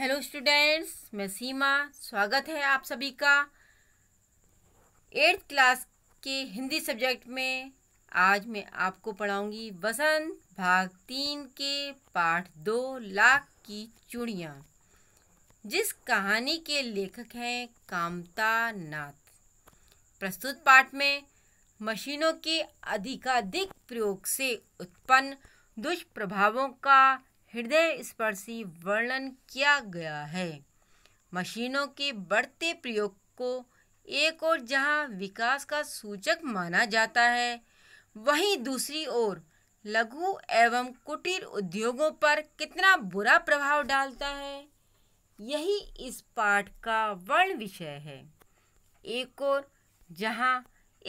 hello students मैं सीमा स्वागत है आप सभी का एट्थ क्लास के हिंदी सब्जेक्ट में आज मैं आपको पढ़ाऊंगी बसंत भाग तीन के पाठ दो लाख की चूड़ियाँ जिस कहानी के लेखक हैं कामता नाथ प्रस्तुत पाठ में मशीनों के अधिकाधिक प्रयोग से उत्पन्न दुष्प्रभावों का हृदय स्पर्शी वर्णन किया गया है मशीनों के बढ़ते प्रयोग को एक और जहां विकास का सूचक माना जाता है वहीं दूसरी ओर लघु एवं कुटीर उद्योगों पर कितना बुरा प्रभाव डालता है यही इस पाठ का वर्ण विषय है एक और जहां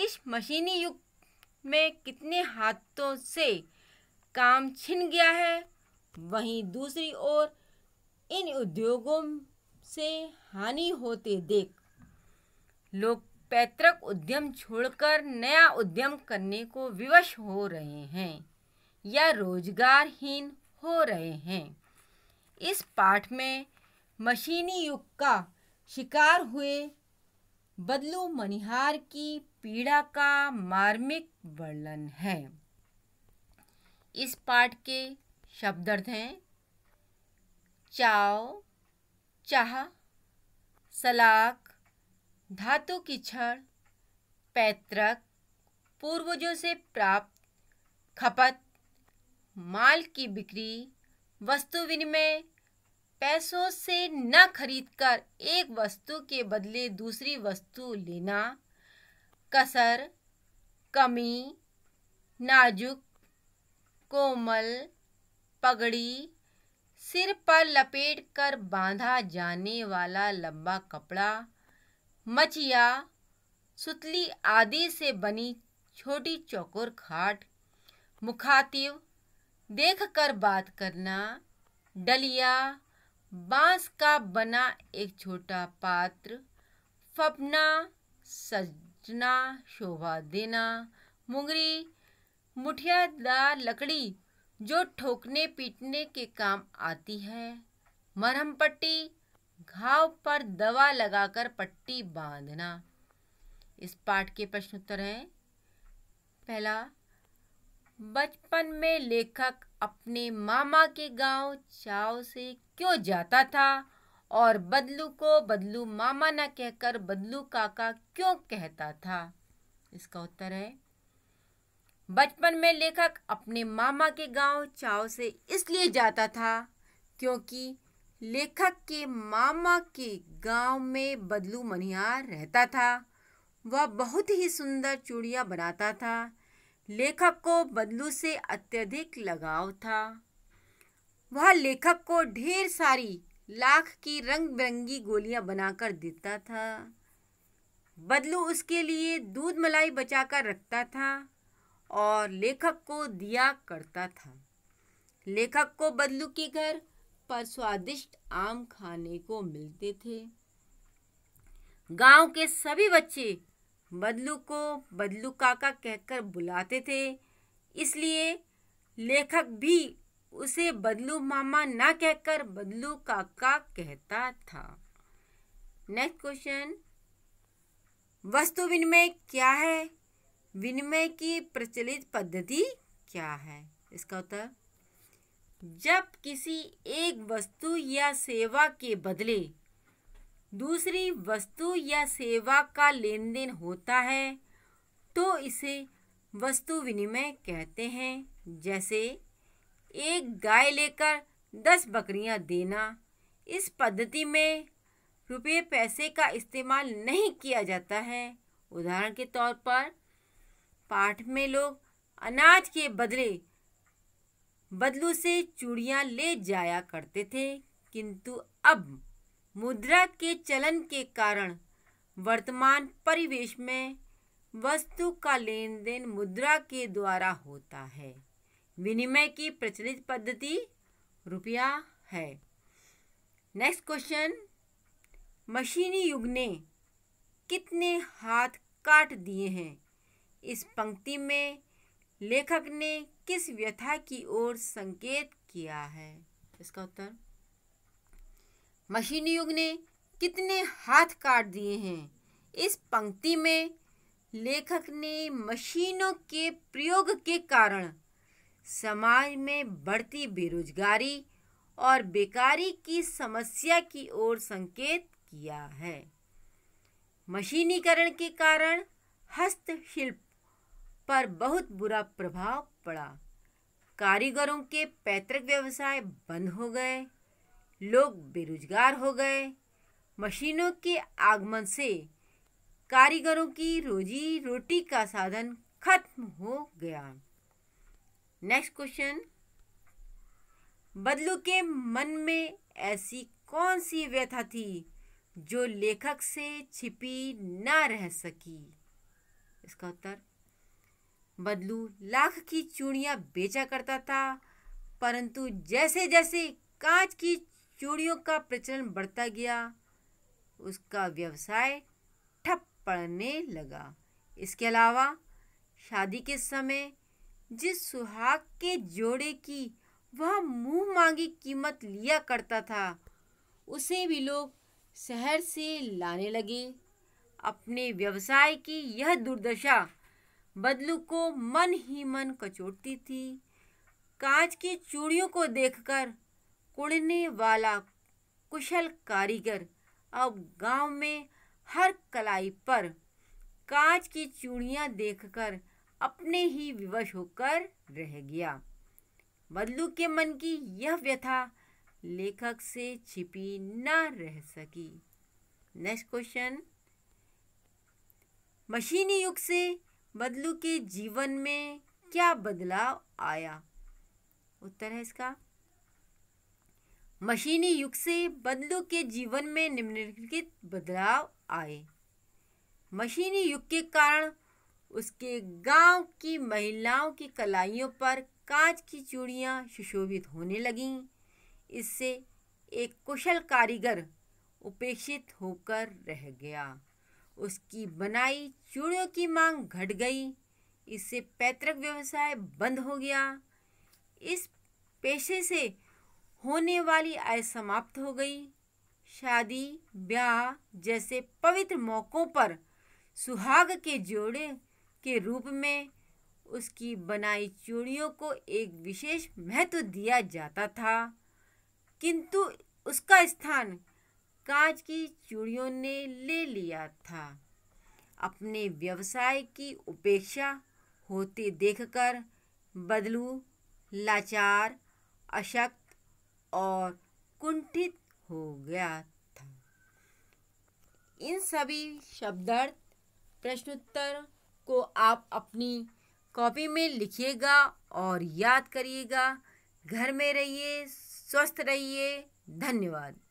इस मशीनी युग में कितने हाथों से काम छिन गया है वहीं दूसरी ओर इन उद्योगों से हानि होते देख लोग पैतृक उद्यम छोड़कर नया उद्यम करने को विवश हो रहे हैं या रोजगारहीन हो रहे हैं इस पाठ में मशीनी युग का शिकार हुए बदलू मनिहार की पीड़ा का मार्मिक वर्णन है इस पाठ के शब्द अर्थ हैं चाव चाह सलाक धातु की छड़ पैतृक पूर्वजों से प्राप्त खपत माल की बिक्री वस्तु विनिमय पैसों से न खरीदकर एक वस्तु के बदले दूसरी वस्तु लेना कसर कमी नाजुक कोमल पगड़ी सिर पर लपेट कर बांधा जाने वाला लंबा कपड़ा मचिया सुतली आदि से बनी छोटी चौकोर खाट मुखातिब देख कर बात करना डलिया बांस का बना एक छोटा पात्र फपना सजना शोभा देना मुंगरी मुठियादार लकड़ी जो ठोकने पीटने के काम आती है मरहम पट्टी घाव पर दवा लगाकर पट्टी बांधना इस पाठ के प्रश्न उत्तर हैं पहला बचपन में लेखक अपने मामा के गांव चाव से क्यों जाता था और बदलू को बदलू मामा न कहकर बदलू काका क्यों कहता था इसका उत्तर है बचपन में लेखक अपने मामा के गांव चाव से इसलिए जाता था क्योंकि लेखक के मामा के गांव में बदलू मनिहार रहता था वह बहुत ही सुंदर चूड़ियाँ बनाता था लेखक को बदलू से अत्यधिक लगाव था वह लेखक को ढेर सारी लाख की रंग बिरंगी गोलियां बनाकर देता था बदलू उसके लिए दूध मलाई बचाकर रखता था और लेखक को दिया करता था लेखक को बदलू के घर पर स्वादिष्ट आम खाने को मिलते थे गांव के सभी बच्चे बदलू को बदलू काका कहकर बुलाते थे इसलिए लेखक भी उसे बदलू मामा ना कहकर बदलू काका कहता था नेक्स्ट क्वेश्चन वस्तु विनिमय क्या है विनिमय की प्रचलित पद्धति क्या है इसका उत्तर जब किसी एक वस्तु या सेवा के बदले दूसरी वस्तु या सेवा का लेन देन होता है तो इसे वस्तु विनिमय कहते हैं जैसे एक गाय लेकर दस बकरियां देना इस पद्धति में रुपये पैसे का इस्तेमाल नहीं किया जाता है उदाहरण के तौर पर पाठ में लोग अनाज के बदले बदलू से चूड़ियाँ ले जाया करते थे किंतु अब मुद्रा के चलन के कारण वर्तमान परिवेश में वस्तु का लेन देन मुद्रा के द्वारा होता है विनिमय की प्रचलित पद्धति रुपया है नेक्स्ट क्वेश्चन मशीनी युग ने कितने हाथ काट दिए हैं इस पंक्ति में लेखक ने किस व्यथा की ओर संकेत किया है इसका उत्तर मशीनी युग ने कितने हाथ काट दिए हैं इस पंक्ति में लेखक ने मशीनों के प्रयोग के कारण समाज में बढ़ती बेरोजगारी और बेकारी की समस्या की ओर संकेत किया है मशीनीकरण के कारण हस्तशिल्प पर बहुत बुरा प्रभाव पड़ा कारीगरों के पैतृक व्यवसाय बंद हो गए लोग बेरोजगार हो गए मशीनों के आगमन से कारीगरों की रोजी रोटी का साधन खत्म हो गया नेक्स्ट क्वेश्चन बदलू के मन में ऐसी कौन सी व्यथा थी जो लेखक से छिपी ना रह सकी इसका उत्तर बदलू लाख की चूड़ियाँ बेचा करता था परंतु जैसे जैसे कांच की चूड़ियों का प्रचलन बढ़ता गया उसका व्यवसाय ठप पड़ने लगा इसके अलावा शादी के समय जिस सुहाग के जोड़े की वह मुंह मांगी कीमत लिया करता था उसे भी लोग शहर से लाने लगे अपने व्यवसाय की यह दुर्दशा बदलू को मन ही मन कचोटती थी कांच की चूड़ियों को देखकर कुड़ने वाला कुशल कारीगर अब गांव में हर कलाई पर कांच की चूड़ियां देखकर अपने ही विवश होकर रह गया बदलू के मन की यह व्यथा लेखक से छिपी ना रह सकी नेक्स्ट क्वेश्चन मशीनी युग से बदलू के जीवन में क्या बदलाव आया उत्तर है इसका मशीनी युग से बदलू के जीवन में निम्नलिखित बदलाव आए मशीनी युग के कारण उसके गांव की महिलाओं की कलाइयों पर कांच की चूड़ियां सुशोभित होने लगीं इससे एक कुशल कारीगर उपेक्षित होकर रह गया उसकी बनाई चूड़ियों की मांग घट गई इससे पैतृक व्यवसाय बंद हो गया इस पेशे से होने वाली आय समाप्त हो गई शादी ब्याह जैसे पवित्र मौक़ों पर सुहाग के जोड़े के रूप में उसकी बनाई चूड़ियों को एक विशेष महत्व दिया जाता था किंतु उसका स्थान काज की चूड़ियों ने ले लिया था अपने व्यवसाय की उपेक्षा होते देखकर बदलू लाचार अशक्त और कुंठित हो गया था इन सभी शब्दार्थ प्रश्नोत्तर को आप अपनी कॉपी में लिखिएगा और याद करिएगा घर में रहिए स्वस्थ रहिए धन्यवाद